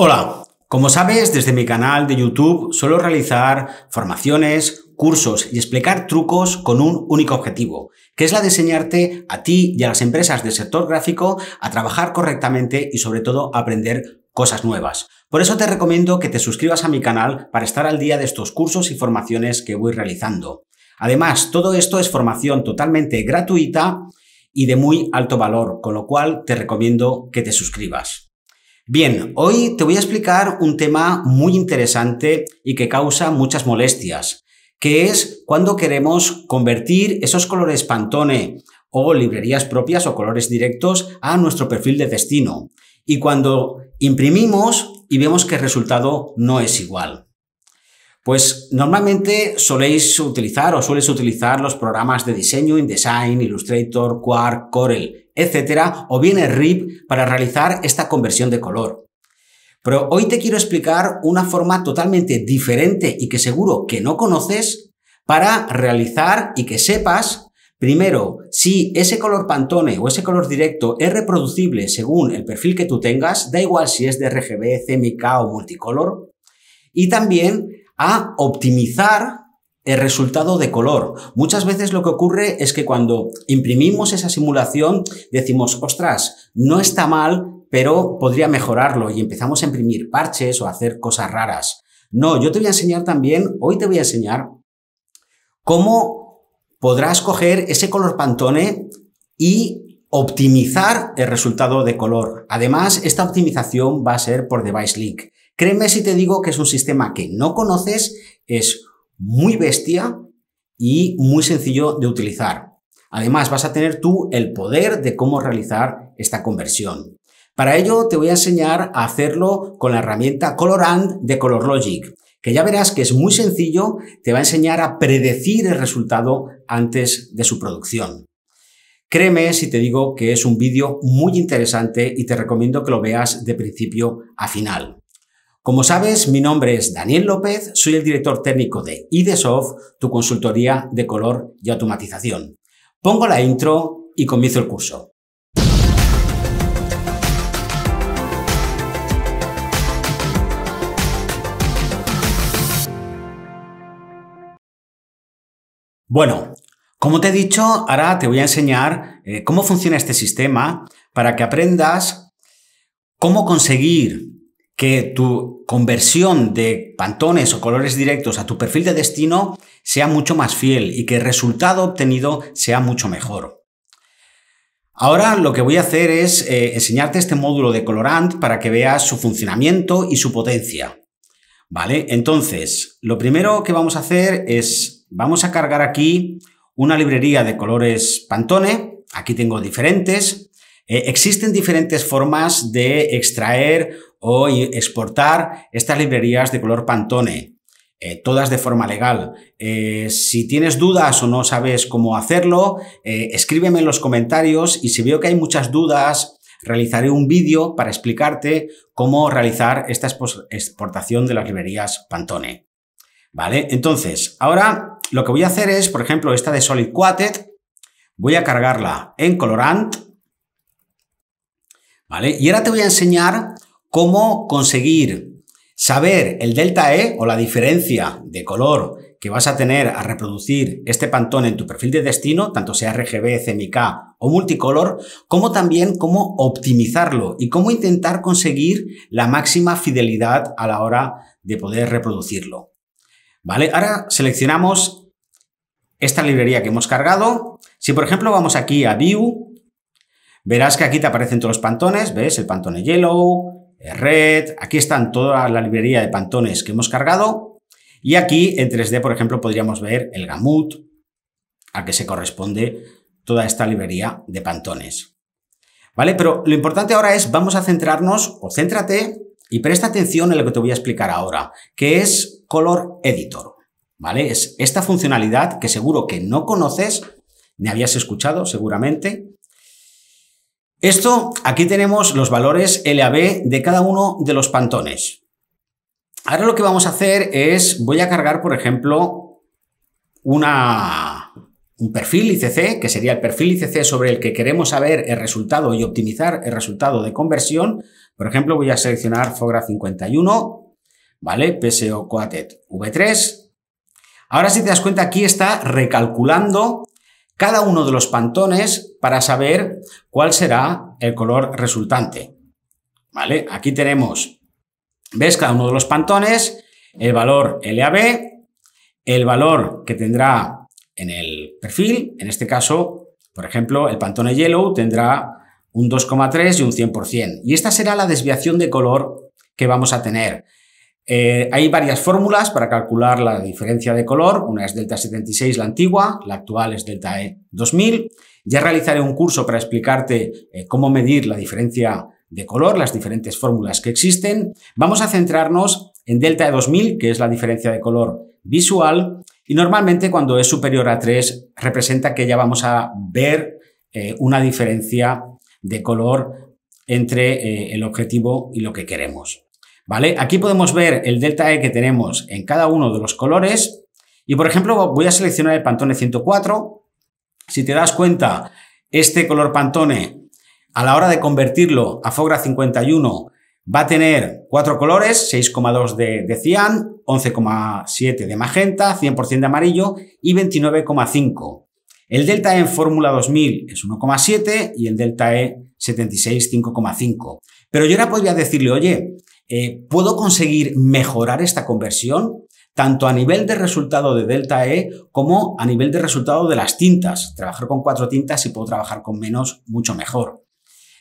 Hola, como sabes, desde mi canal de YouTube suelo realizar formaciones, cursos y explicar trucos con un único objetivo, que es la de enseñarte a ti y a las empresas del sector gráfico a trabajar correctamente y sobre todo a aprender cosas nuevas. Por eso te recomiendo que te suscribas a mi canal para estar al día de estos cursos y formaciones que voy realizando. Además, todo esto es formación totalmente gratuita y de muy alto valor, con lo cual te recomiendo que te suscribas. Bien, hoy te voy a explicar un tema muy interesante y que causa muchas molestias, que es cuando queremos convertir esos colores Pantone o librerías propias o colores directos a nuestro perfil de destino y cuando imprimimos y vemos que el resultado no es igual. Pues normalmente soléis utilizar o sueles utilizar los programas de diseño InDesign, Illustrator, Quark, Corel, etcétera, o bien el RIP para realizar esta conversión de color. Pero hoy te quiero explicar una forma totalmente diferente y que seguro que no conoces para realizar y que sepas Primero, si ese color pantone o ese color directo es reproducible según el perfil que tú tengas, da igual si es de RGB, CMYK o multicolor. Y también a optimizar el resultado de color. Muchas veces lo que ocurre es que cuando imprimimos esa simulación decimos, ostras, no está mal, pero podría mejorarlo y empezamos a imprimir parches o hacer cosas raras. No, yo te voy a enseñar también, hoy te voy a enseñar cómo podrás coger ese color pantone y optimizar el resultado de color. Además, esta optimización va a ser por Device Link. Créeme si te digo que es un sistema que no conoces, es muy bestia y muy sencillo de utilizar. Además, vas a tener tú el poder de cómo realizar esta conversión. Para ello, te voy a enseñar a hacerlo con la herramienta Colorand de ColorLogic, que ya verás que es muy sencillo, te va a enseñar a predecir el resultado antes de su producción. Créeme si te digo que es un vídeo muy interesante y te recomiendo que lo veas de principio a final. Como sabes, mi nombre es Daniel López, soy el director técnico de IDESOFT, tu consultoría de color y automatización. Pongo la intro y comienzo el curso. Bueno, como te he dicho, ahora te voy a enseñar eh, cómo funciona este sistema para que aprendas cómo conseguir que tu conversión de pantones o colores directos a tu perfil de destino sea mucho más fiel y que el resultado obtenido sea mucho mejor. Ahora lo que voy a hacer es eh, enseñarte este módulo de Colorant para que veas su funcionamiento y su potencia. ¿Vale? Entonces, lo primero que vamos a hacer es, vamos a cargar aquí una librería de colores Pantone, aquí tengo diferentes. Eh, existen diferentes formas de extraer o exportar estas librerías de color Pantone, eh, todas de forma legal. Eh, si tienes dudas o no sabes cómo hacerlo, eh, escríbeme en los comentarios y si veo que hay muchas dudas, realizaré un vídeo para explicarte cómo realizar esta exportación de las librerías Pantone. ¿Vale? Entonces, ahora lo que voy a hacer es, por ejemplo, esta de Solid Quartet, voy a cargarla en Colorant, ¿vale? Y ahora te voy a enseñar cómo conseguir saber el delta E o la diferencia de color que vas a tener a reproducir este pantón en tu perfil de destino, tanto sea RGB, CMYK o multicolor, como también cómo optimizarlo y cómo intentar conseguir la máxima fidelidad a la hora de poder reproducirlo. ¿Vale? Ahora seleccionamos esta librería que hemos cargado. Si por ejemplo vamos aquí a View, verás que aquí te aparecen todos los pantones, ¿ves? El pantone yellow, eh, Red, aquí están toda la librería de pantones que hemos cargado y aquí en 3D, por ejemplo, podríamos ver el gamut a que se corresponde toda esta librería de pantones. ¿Vale? Pero lo importante ahora es, vamos a centrarnos, o céntrate y presta atención en lo que te voy a explicar ahora, que es Color Editor. ¿Vale? Es esta funcionalidad que seguro que no conoces, ni habías escuchado seguramente, esto, aquí tenemos los valores LAB de cada uno de los pantones. Ahora lo que vamos a hacer es, voy a cargar, por ejemplo, una, un perfil ICC, que sería el perfil ICC sobre el que queremos saber el resultado y optimizar el resultado de conversión. Por ejemplo, voy a seleccionar Fogra 51, ¿vale? PSO Coated V3. Ahora, si te das cuenta, aquí está recalculando cada uno de los pantones para saber cuál será el color resultante. ¿Vale? Aquí tenemos, ves cada uno de los pantones, el valor LAB, el valor que tendrá en el perfil, en este caso, por ejemplo, el pantone yellow tendrá un 2,3 y un 100%. Y esta será la desviación de color que vamos a tener. Eh, hay varias fórmulas para calcular la diferencia de color. Una es delta 76, la antigua, la actual es delta E 2000. Ya realizaré un curso para explicarte eh, cómo medir la diferencia de color, las diferentes fórmulas que existen. Vamos a centrarnos en delta E 2000, que es la diferencia de color visual, y normalmente cuando es superior a 3 representa que ya vamos a ver eh, una diferencia de color entre el objetivo y lo que queremos. ¿vale? Aquí podemos ver el delta E que tenemos en cada uno de los colores y, por ejemplo, voy a seleccionar el Pantone 104. Si te das cuenta, este color Pantone, a la hora de convertirlo a Fogra 51, va a tener cuatro colores, 6,2 de, de cian, 11,7 de magenta, 100% de amarillo y 29,5. El delta E en Fórmula 2000 es 1,7 y el delta E 76, 5,5. Pero yo ahora podría decirle, oye, eh, ¿puedo conseguir mejorar esta conversión? tanto a nivel de resultado de delta E como a nivel de resultado de las tintas. Trabajar con cuatro tintas, y puedo trabajar con menos, mucho mejor.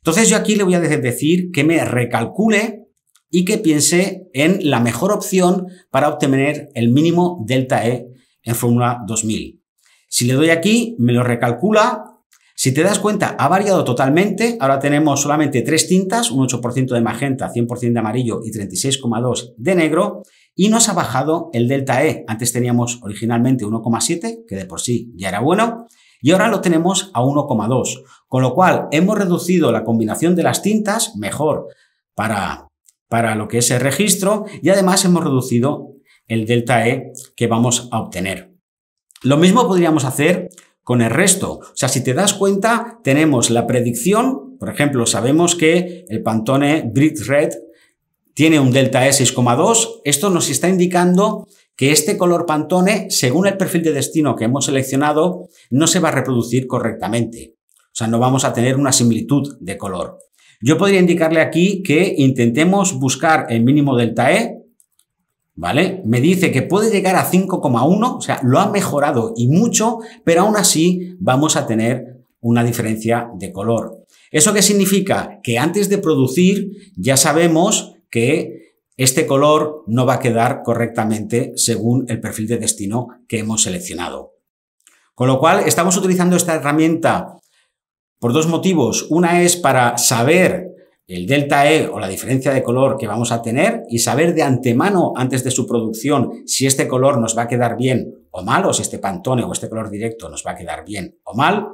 Entonces yo aquí le voy a decir que me recalcule y que piense en la mejor opción para obtener el mínimo delta E en Fórmula 2000. Si le doy aquí, me lo recalcula si te das cuenta, ha variado totalmente. Ahora tenemos solamente tres tintas, un 8% de magenta, 100% de amarillo y 36,2% de negro. Y nos ha bajado el delta E. Antes teníamos originalmente 1,7, que de por sí ya era bueno. Y ahora lo tenemos a 1,2. Con lo cual hemos reducido la combinación de las tintas mejor para, para lo que es el registro. Y además hemos reducido el delta E que vamos a obtener. Lo mismo podríamos hacer con el resto. O sea, si te das cuenta, tenemos la predicción, por ejemplo, sabemos que el Pantone Brit Red tiene un delta E 6,2, esto nos está indicando que este color Pantone, según el perfil de destino que hemos seleccionado, no se va a reproducir correctamente. O sea, no vamos a tener una similitud de color. Yo podría indicarle aquí que intentemos buscar el mínimo delta E, ¿vale? Me dice que puede llegar a 5,1, o sea, lo ha mejorado y mucho, pero aún así vamos a tener una diferencia de color. ¿Eso qué significa? Que antes de producir ya sabemos que este color no va a quedar correctamente según el perfil de destino que hemos seleccionado. Con lo cual, estamos utilizando esta herramienta por dos motivos. Una es para saber el delta E o la diferencia de color que vamos a tener y saber de antemano, antes de su producción, si este color nos va a quedar bien o mal, o si este pantone o este color directo nos va a quedar bien o mal,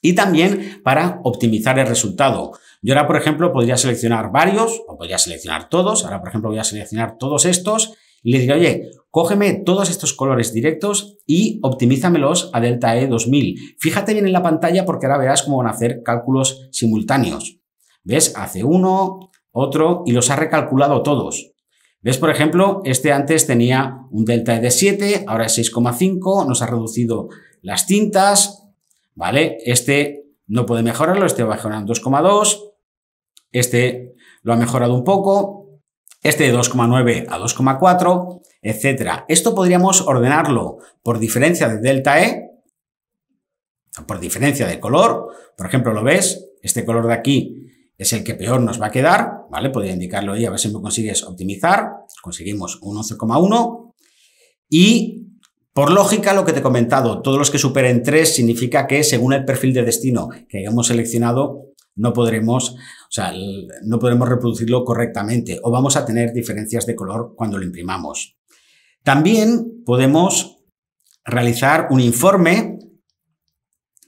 y también para optimizar el resultado. Yo ahora, por ejemplo, podría seleccionar varios o podría seleccionar todos. Ahora, por ejemplo, voy a seleccionar todos estos y le diré, oye, cógeme todos estos colores directos y optimízamelos a Delta E 2000. Fíjate bien en la pantalla porque ahora verás cómo van a hacer cálculos simultáneos. ¿Ves? Hace uno, otro y los ha recalculado todos. ¿Ves? Por ejemplo, este antes tenía un delta de 7, ahora es 6,5, nos ha reducido las tintas, ¿vale? Este no puede mejorarlo, este va a 2,2, este lo ha mejorado un poco, este de 2,9 a 2,4, etcétera. Esto podríamos ordenarlo por diferencia de delta E, por diferencia de color, por ejemplo, lo ves, este color de aquí es el que peor nos va a quedar, ¿vale? Podría indicarlo ahí, a ver si me consigues optimizar. Conseguimos un 11,1. Y por lógica, lo que te he comentado, todos los que superen 3 significa que según el perfil de destino que hayamos seleccionado, no podremos, o sea, no podremos reproducirlo correctamente o vamos a tener diferencias de color cuando lo imprimamos. También podemos realizar un informe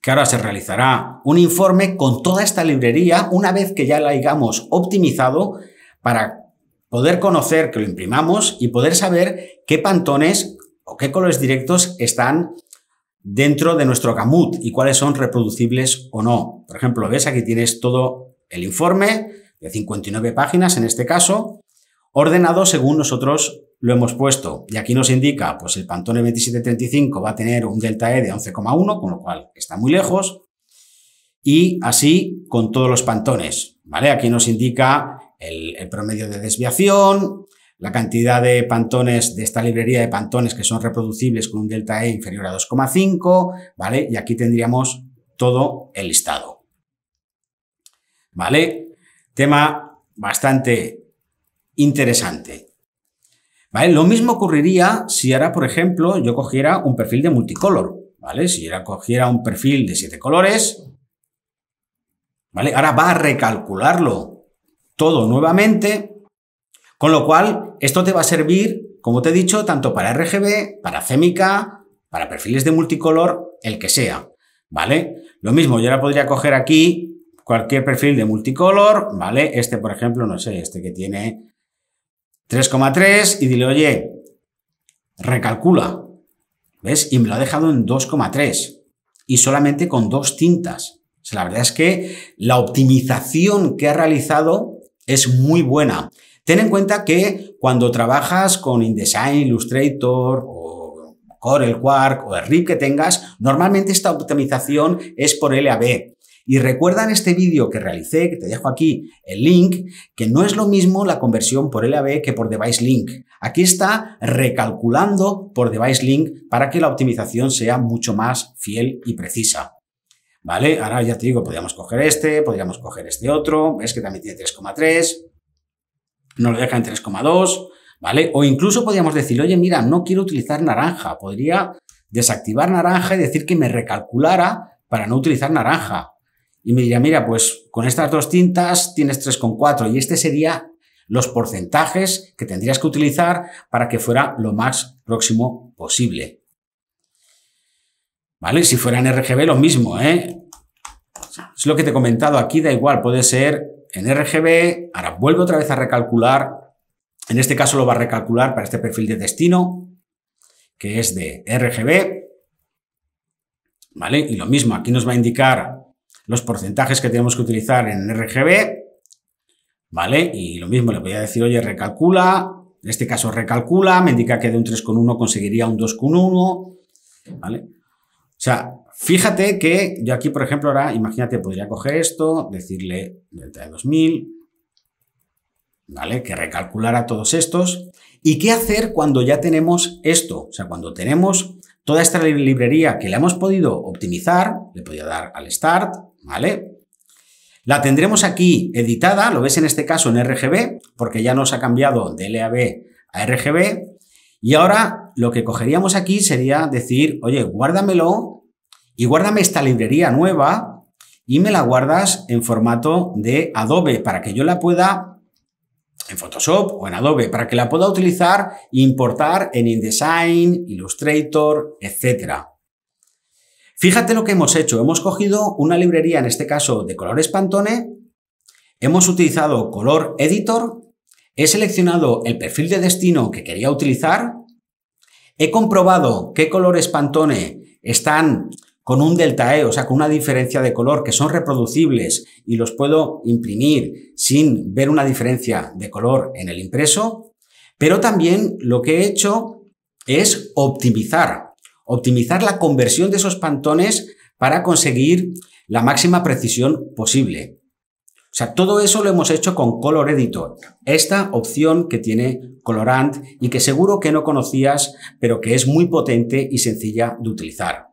que ahora se realizará un informe con toda esta librería una vez que ya la hayamos optimizado para poder conocer que lo imprimamos y poder saber qué pantones o qué colores directos están dentro de nuestro gamut y cuáles son reproducibles o no. Por ejemplo, ves aquí tienes todo el informe de 59 páginas en este caso ordenado según nosotros lo hemos puesto. Y aquí nos indica, pues el Pantone 2735 va a tener un delta E de 11,1, con lo cual está muy lejos. Y así con todos los pantones, ¿vale? Aquí nos indica el, promedio de desviación, la cantidad de pantones de esta librería de pantones que son reproducibles con un delta E inferior a 2,5, ¿vale? Y aquí tendríamos todo el listado. ¿Vale? Tema bastante interesante. ¿Vale? Lo mismo ocurriría si ahora, por ejemplo, yo cogiera un perfil de multicolor. ¿Vale? Si yo cogiera un perfil de siete colores, ¿vale? Ahora va a recalcularlo todo nuevamente, con lo cual esto te va a servir, como te he dicho, tanto para RGB, para cémica para perfiles de multicolor, el que sea, ¿vale? Lo mismo, yo ahora podría coger aquí cualquier perfil de multicolor, ¿vale? Este, por ejemplo, no sé, este que tiene 3,3 y dile, oye, recalcula, ¿ves? Y me lo ha dejado en 2,3 y solamente con dos tintas. la verdad es que la optimización que ha realizado es muy buena. Ten en cuenta que cuando trabajas con InDesign, Illustrator o Corel Quark o el RIP que tengas, normalmente esta optimización es por LAB. Y recuerda en este vídeo que realicé, que te dejo aquí el link, que no es lo mismo la conversión por LAB que por Device Link. Aquí está recalculando por Device Link para que la optimización sea mucho más fiel y precisa. ¿Vale? Ahora ya te digo, podríamos coger este, podríamos coger este otro, ves que también tiene 3,3, no lo deja en 3,2, ¿vale? O incluso podríamos decir, oye, mira, no quiero utilizar naranja, podría desactivar naranja y decir que me recalculara para no utilizar naranja, y me diría, mira, pues con estas dos tintas tienes 3,4 y este sería los porcentajes que tendrías que utilizar para que fuera lo más próximo posible. ¿Vale? Si fuera en RGB, lo mismo, ¿eh? Es lo que te he comentado aquí, da igual, puede ser en RGB, ahora vuelve otra vez a recalcular, en este caso lo va a recalcular para este perfil de destino, que es de RGB, ¿vale? Y lo mismo, aquí nos va a indicar los porcentajes que tenemos que utilizar en RGB, ¿vale? Y lo mismo, le voy a decir, oye, recalcula, en este caso recalcula, me indica que de un 3,1 conseguiría un 2,1, ¿vale? O sea, fíjate que yo aquí, por ejemplo, ahora, imagínate, podría coger esto, decirle delta de 2000, ¿vale? Que recalculara todos estos. ¿Y qué hacer cuando ya tenemos esto? O sea, cuando tenemos toda esta librería que la hemos podido optimizar, le podría dar al start, ¿vale? La tendremos aquí editada, lo ves en este caso en RGB, porque ya nos ha cambiado de LAB a RGB. Y ahora lo que cogeríamos aquí sería decir, oye, guárdamelo y guárdame esta librería nueva y me la guardas en formato de Adobe para que yo la pueda, en Photoshop o en Adobe, para que la pueda utilizar e importar en InDesign, Illustrator, etcétera. Fíjate lo que hemos hecho. Hemos cogido una librería, en este caso de color espantone. hemos utilizado color editor, he seleccionado el perfil de destino que quería utilizar, he comprobado qué colores espantone están con un delta E, o sea, con una diferencia de color que son reproducibles y los puedo imprimir sin ver una diferencia de color en el impreso, pero también lo que he hecho es optimizar optimizar la conversión de esos pantones para conseguir la máxima precisión posible. O sea, todo eso lo hemos hecho con Color Editor, esta opción que tiene Colorant y que seguro que no conocías, pero que es muy potente y sencilla de utilizar.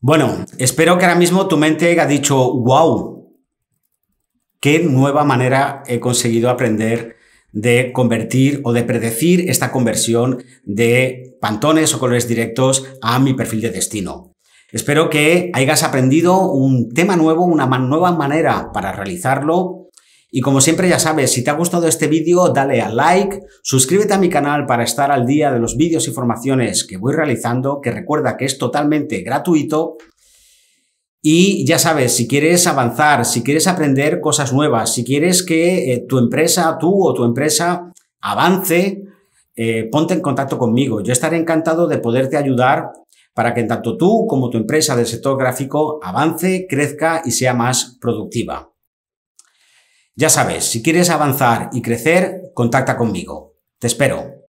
Bueno, espero que ahora mismo tu mente haya dicho, wow, qué nueva manera he conseguido aprender de convertir o de predecir esta conversión de pantones o colores directos a mi perfil de destino. Espero que hayas aprendido un tema nuevo, una nueva manera para realizarlo. Y como siempre ya sabes, si te ha gustado este vídeo, dale a like, suscríbete a mi canal para estar al día de los vídeos y formaciones que voy realizando, que recuerda que es totalmente gratuito. Y ya sabes, si quieres avanzar, si quieres aprender cosas nuevas, si quieres que eh, tu empresa, tú o tu empresa avance, eh, ponte en contacto conmigo. Yo estaré encantado de poderte ayudar para que tanto tú como tu empresa del sector gráfico avance, crezca y sea más productiva. Ya sabes, si quieres avanzar y crecer, contacta conmigo. Te espero.